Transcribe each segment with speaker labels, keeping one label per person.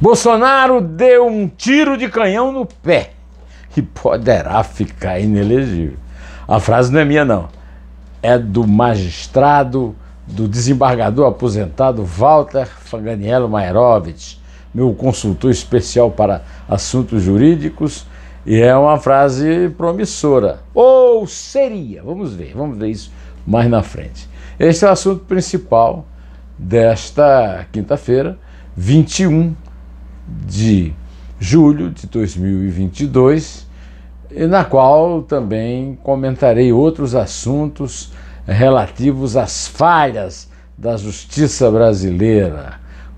Speaker 1: Bolsonaro deu um tiro de canhão no pé e poderá ficar inelegível. A frase não é minha, não. É do magistrado, do desembargador aposentado Walter Faganiello Maerovitch, meu consultor especial para assuntos jurídicos, e é uma frase promissora. Ou seria, vamos ver, vamos ver isso mais na frente. Este é o assunto principal desta quinta-feira, 21 de julho de 2022, na qual também comentarei outros assuntos relativos às falhas da justiça brasileira,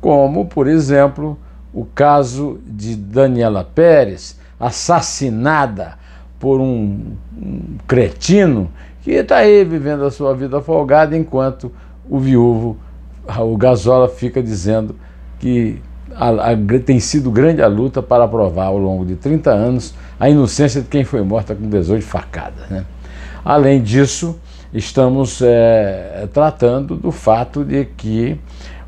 Speaker 1: como, por exemplo, o caso de Daniela Pérez, assassinada por um, um cretino que está aí vivendo a sua vida folgada enquanto o viúvo, o Gasola, fica dizendo que a, a, tem sido grande a luta para provar ao longo de 30 anos a inocência de quem foi morta com 18 facadas. Né? Além disso, estamos é, tratando do fato de que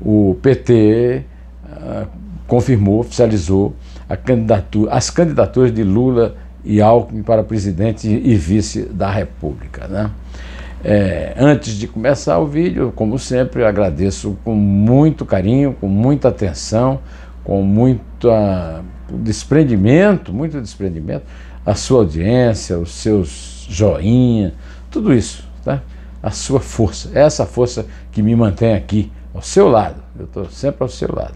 Speaker 1: o PT ah, confirmou, oficializou candidatura, as candidaturas de Lula e Alckmin para presidente e vice da República. Né? É, antes de começar o vídeo, como sempre, agradeço com muito carinho, com muita atenção, com muito desprendimento, muito desprendimento, a sua audiência, os seus joinha, tudo isso, tá? A sua força, essa força que me mantém aqui, ao seu lado. Eu estou sempre ao seu lado.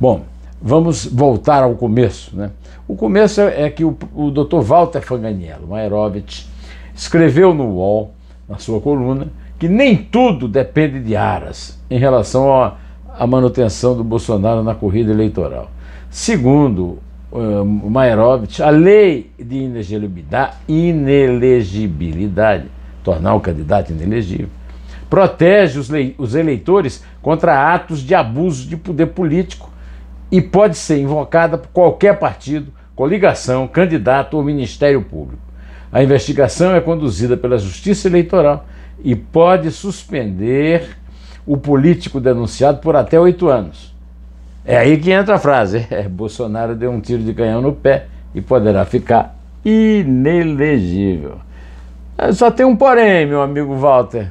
Speaker 1: Bom, vamos voltar ao começo, né? O começo é, é que o, o Dr. Walter Fanganiello, Maerovitch, escreveu no UOL na sua coluna, que nem tudo depende de Aras em relação à manutenção do Bolsonaro na corrida eleitoral. Segundo uh, eh, Maerovitch, a lei de inelegibilidade, inelegibilidade, tornar o candidato inelegível, protege os, os eleitores contra atos de abuso de poder político e pode ser invocada por qualquer partido, coligação, candidato ou ministério público. A investigação é conduzida pela Justiça Eleitoral e pode suspender o político denunciado por até oito anos. É aí que entra a frase: é, Bolsonaro deu um tiro de canhão no pé e poderá ficar inelegível. Só tem um porém, meu amigo Walter.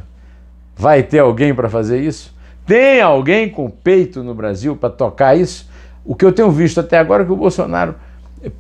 Speaker 1: Vai ter alguém para fazer isso? Tem alguém com peito no Brasil para tocar isso? O que eu tenho visto até agora é que o Bolsonaro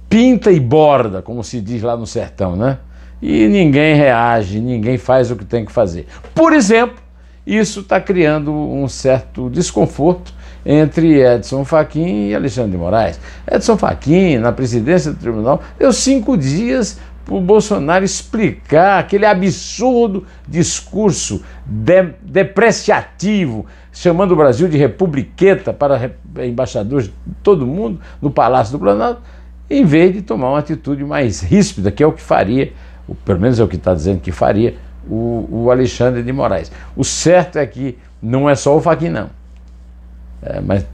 Speaker 1: pinta e borda, como se diz lá no sertão, né? e ninguém reage, ninguém faz o que tem que fazer. Por exemplo, isso está criando um certo desconforto entre Edson Fachin e Alexandre de Moraes. Edson Fachin, na presidência do tribunal, deu cinco dias para o Bolsonaro explicar aquele absurdo discurso de, depreciativo, chamando o Brasil de republiqueta para embaixadores de todo mundo no Palácio do Planalto, em vez de tomar uma atitude mais ríspida, que é o que faria o, pelo menos é o que está dizendo que faria, o, o, Alexandre de Moraes. O certo é que não é só o Fachin, não. É, mas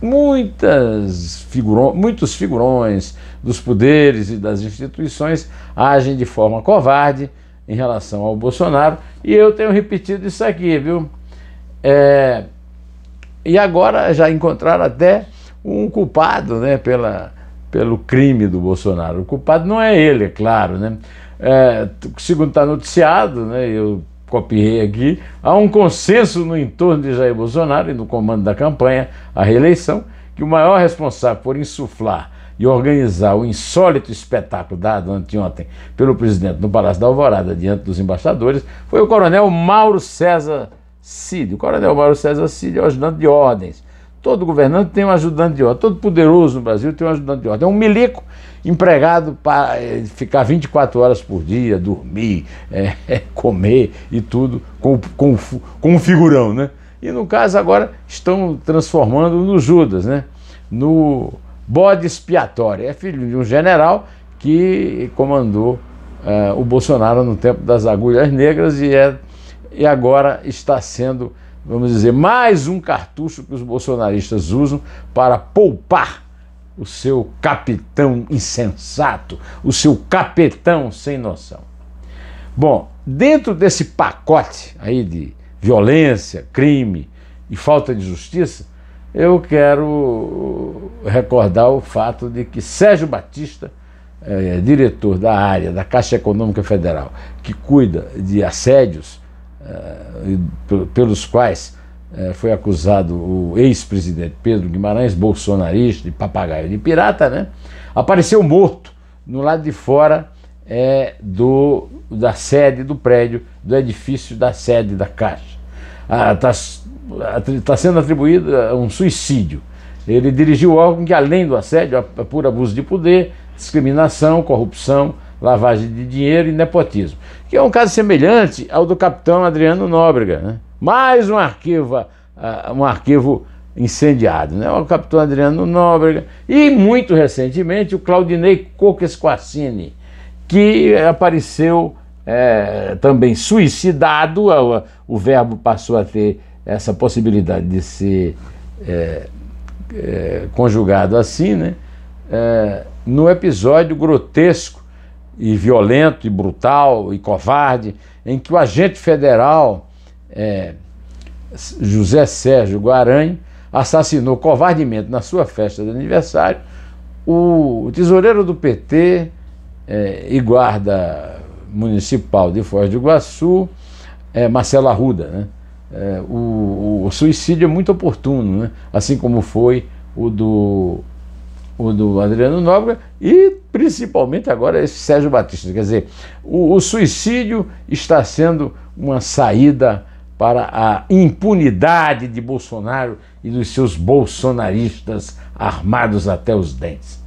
Speaker 1: muitas figurões, muitos figurões dos poderes e das instituições agem de forma covarde em relação ao Bolsonaro. E eu tenho repetido isso aqui, viu? É, e agora já encontraram até um culpado né, pela, pelo crime do Bolsonaro. O culpado não é ele, é claro, né? é, segundo está noticiado, né, eu copiei aqui, há um consenso no entorno de Jair Bolsonaro e no comando da campanha à reeleição que o maior responsável por insuflar e organizar o insólito espetáculo dado anteontem pelo presidente no Palácio da Alvorada diante dos embaixadores foi o coronel Mauro César Cid. O coronel Mauro César Cid é o ajudante de ordens Todo governante tem um ajudante de ordem, todo poderoso no Brasil tem um ajudante de ordem. É um milico empregado para eh, ficar 24 horas por dia, dormir, é, comer e tudo, com, com, com um figurão, né? E no caso agora estão transformando no Judas, né? No bode expiatório. É filho de um general que comandou eh, o Bolsonaro no tempo das agulhas negras e, é, e agora está sendo vamos dizer, mais um cartucho que os bolsonaristas usam para poupar o seu capitão insensato, o seu capitão sem noção. Bom, dentro desse pacote aí de violência, crime e falta de justiça, eu quero recordar o fato de que Sérgio Batista, eh, é, diretor da área da Caixa Econômica Federal, que cuida de assédios, eh, pelos quais eh, foi acusado o ex-presidente Pedro Guimarães, bolsonarista, de papagaio de pirata, né? apareceu morto no lado de fora é, do, da sede do prédio, do edifício da sede da Caixa. Está ah, tá, tá sendo atribuído um suicídio. Ele dirigiu algo que, além do assédio, é puro abuso de poder, discriminação, corrupção, lavagem de dinheiro e nepotismo, que é um caso semelhante ao do capitão Adriano Nóbrega. Né? Mais um arquivo, uh, um arquivo incendiado, né? o capitão Adriano Nóbrega, e muito recentemente o Claudinei Coques Quassini, que apareceu é, também suicidado, o, o, verbo passou a ter essa possibilidade de ser é, é, conjugado assim, né? no episódio grotesco e violento e brutal e covarde, em que o agente federal é, José Sérgio Guaranho assassinou covardemente na sua festa de aniversário o tesoureiro do PT é, e guarda municipal de Foz do Iguaçu, é, Marcelo Arruda. Né? É, o, o, suicídio é muito oportuno, né? assim como foi o do, o do Adriano Nóbrega e principalmente agora esse Sérgio Batista. Quer dizer, o, o suicídio está sendo uma saída para a impunidade de Bolsonaro e dos seus bolsonaristas armados até os dentes.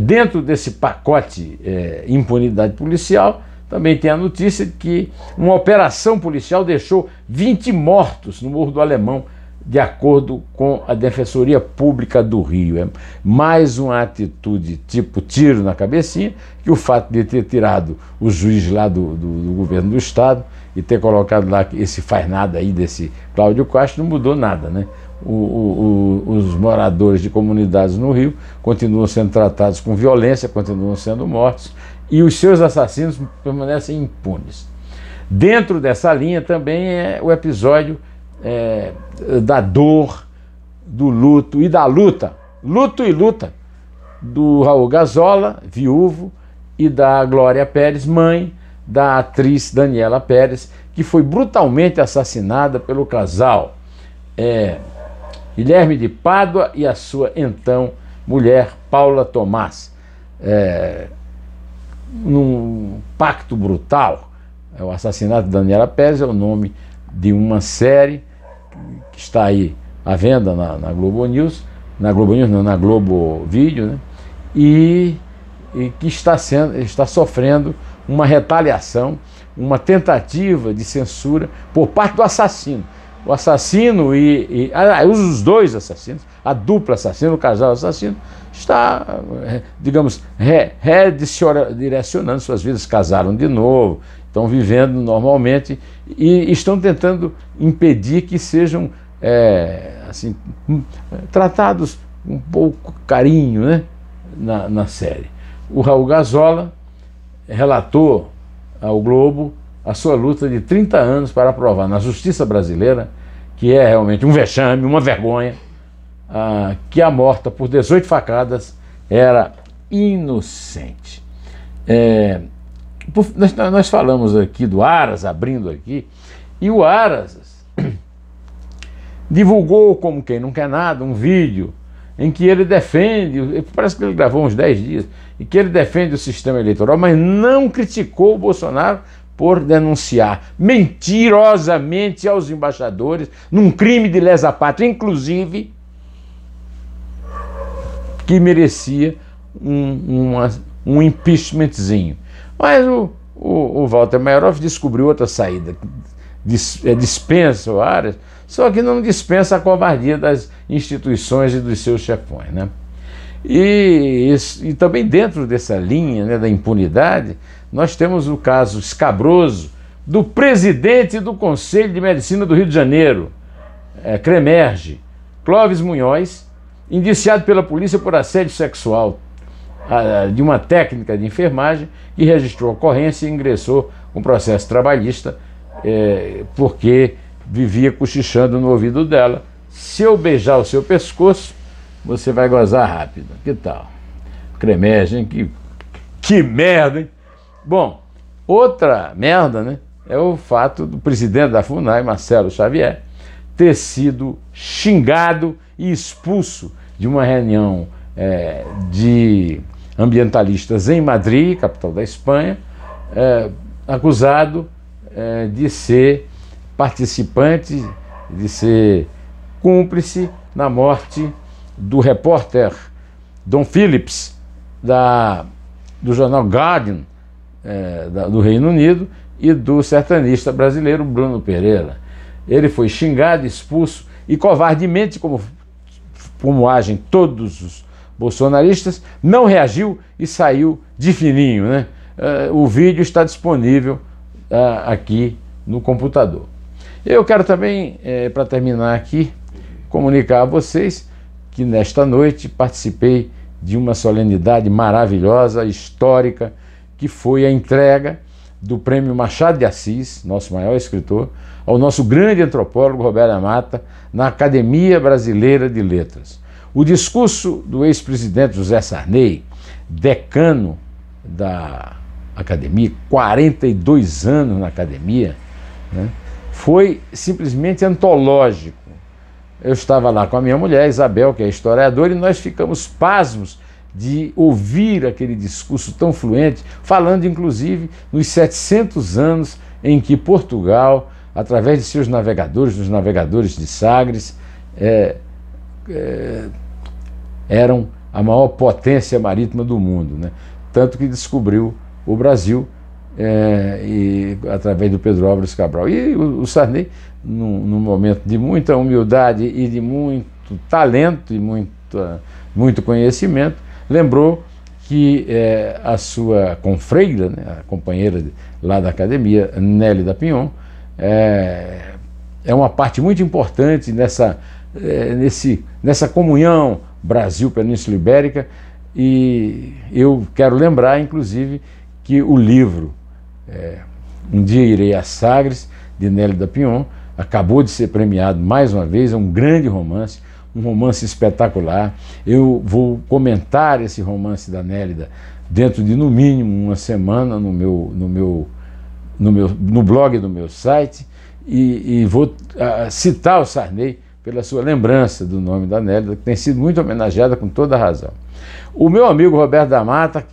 Speaker 1: Dentro desse pacote é, impunidade policial, também tem a notícia de que uma operação policial deixou 20 mortos no Morro do Alemão, de acordo com a Defensoria Pública do Rio. É mais uma atitude tipo tiro na cabecinha que o fato de ter tirado o juiz lá do, do, do governo do Estado e ter colocado lá esse faz nada aí desse Cláudio Castro não mudou nada, né? O, o, o, os moradores de comunidades no Rio continuam sendo tratados com violência, continuam sendo mortos e os seus assassinos permanecem impunes. Dentro dessa linha também é o episódio é, da dor, do luto e da luta. Luto e luta. Do Raul Gazola, viúvo, e da Glória Pérez, mãe da atriz Daniela Pérez, que foi brutalmente assassinada pelo casal é, Guilherme de Pádua e a sua então mulher Paula Tomás. É, num pacto brutal. É, o assassinato de Daniela Pérez é o nome de uma série que está aí à venda na, na Globo News, na Globo News, não, na Globo Vídeo, né? e, e que está, sendo, está sofrendo uma retaliação, uma tentativa de censura por parte do assassino. O assassino e, e os dois assassinos, a dupla assassina, o casal assassino, está, eh, digamos, redirecionando suas vidas, casaram de novo, estão vivendo normalmente e estão tentando impedir que sejam é, assim, hum, tratados um pouco carinho né, na, na série. O Raul Gazola relatou ao Globo a sua luta de 30 anos para provar na justiça brasileira, que é realmente um vexame, uma vergonha, a ah, que a morta por 18 facadas era inocente. É, nós, nós falamos aqui do Aras, abrindo aqui, e o Aras divulgou, como quem não quer nada, um vídeo em que ele defende, parece que ele gravou uns 10 dias, e que ele defende o sistema eleitoral, mas não criticou o Bolsonaro por denunciar mentirosamente aos embaixadores, num crime de lesa pátria, inclusive, que merecia um, uma, um impeachmentzinho. Mas o, o, o Walter Maieroff descobriu outra saída, dis, é, dispensa o Aras, só que não dispensa a covardia das instituições e dos seus chefões. Né? E, e, e também dentro dessa linha né, da impunidade, nós temos o caso escabroso do presidente do Conselho de Medicina do Rio de Janeiro, é, Cremerge, Clóvis Munhoz, indiciado pela polícia por assédio sexual, de uma técnica de enfermagem que registrou a ocorrência e ingressou um processo trabalhista é, porque vivia cochichando no ouvido dela. Se eu beijar o seu pescoço, você vai gozar rápido. Que tal? Cremegem, que, que merda, hein? Bom, outra merda, né? É o fato do presidente da FUNAI, Marcelo Xavier, ter sido xingado e expulso de uma reunião é, de ambientalistas em Madrid, capital da Espanha, é, acusado é, de ser participante, de ser cúmplice na morte do repórter Don Phillips, da, do jornal Guardian é, da, do Reino Unido, e do sertanista brasileiro Bruno Pereira. Ele foi xingado, expulso e covardemente, como, como agem todos os bolsonaristas, não reagiu e saiu de fininho. Né? Uh, o vídeo está disponível uh, aqui no computador. Eu quero também, eh, para terminar aqui, comunicar a vocês que nesta noite participei de uma solenidade maravilhosa, histórica, que foi a entrega do prêmio Machado de Assis, nosso maior escritor, ao nosso grande antropólogo Roberto Mata, na Academia Brasileira de Letras. O discurso do ex-presidente José Sarney, decano da academia, 42 anos na academia, né, foi simplesmente antológico. Eu estava lá com a minha mulher, Isabel, que é historiadora, e nós ficamos pasmos de ouvir aquele discurso tão fluente, falando inclusive nos 700 anos em que Portugal, através de seus navegadores, dos navegadores de Sagres, é, é eram a maior potência marítima do mundo. Né? Tanto que descobriu o Brasil é, e, através do Pedro Álvares Cabral. E o, o Sarney, num, num, momento de muita humildade e de muito talento e muito muito conhecimento, lembrou que é, a sua confreira, né, a companheira de, lá da academia, Nelly da Pinhon, é, é uma parte muito importante nessa, é, nesse, nessa comunhão, Brasil, Península Ibérica, e eu quero lembrar, inclusive, que o livro é, Um Dia Irei a Sagres, de Nelly da Pion, acabou de ser premiado mais uma vez, é um grande romance, um romance espetacular. Eu vou comentar esse romance da Nélida dentro de no mínimo uma semana no meu no meu no meu no blog do meu site e, e vou uh, citar o Sarney pela sua lembrança do nome da Nélida, que tem sido muito homenageada com toda a razão. O meu amigo Roberto da Mata,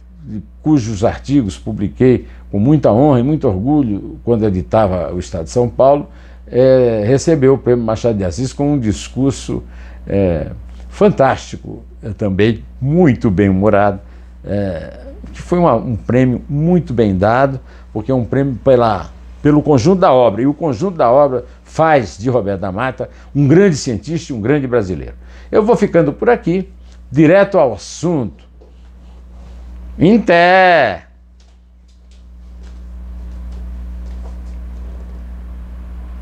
Speaker 1: cujos artigos publiquei com muita honra e muito orgulho quando editava o Estado de São Paulo, é, recebeu o prêmio Machado de Assis com um discurso é, fantástico, é, também muito bem humorado, é, que foi uma, um prêmio muito bem dado, porque é um prêmio pela pelo conjunto da obra. E o conjunto da obra faz de Roberto da Mata um grande cientista e um grande brasileiro. Eu vou ficando por aqui, direto ao assunto. Inté!